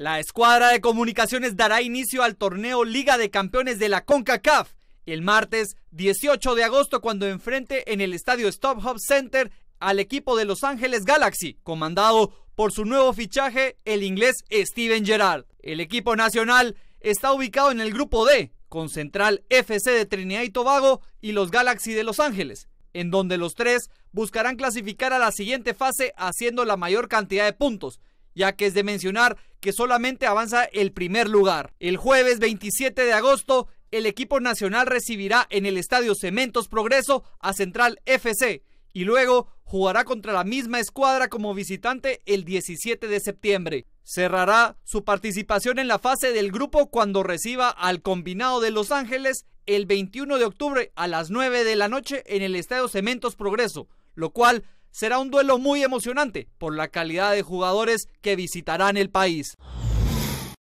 La escuadra de comunicaciones dará inicio al torneo Liga de Campeones de la CONCACAF el martes 18 de agosto cuando enfrente en el estadio Stop Hub Center al equipo de Los Ángeles Galaxy, comandado por su nuevo fichaje, el inglés Steven Gerrard. El equipo nacional está ubicado en el grupo D, con Central FC de Trinidad y Tobago y los Galaxy de Los Ángeles, en donde los tres buscarán clasificar a la siguiente fase haciendo la mayor cantidad de puntos, ya que es de mencionar que solamente avanza el primer lugar. El jueves 27 de agosto, el equipo nacional recibirá en el Estadio Cementos Progreso a Central FC y luego jugará contra la misma escuadra como visitante el 17 de septiembre. Cerrará su participación en la fase del grupo cuando reciba al combinado de Los Ángeles el 21 de octubre a las 9 de la noche en el Estadio Cementos Progreso, lo cual será un duelo muy emocionante por la calidad de jugadores que visitarán el país.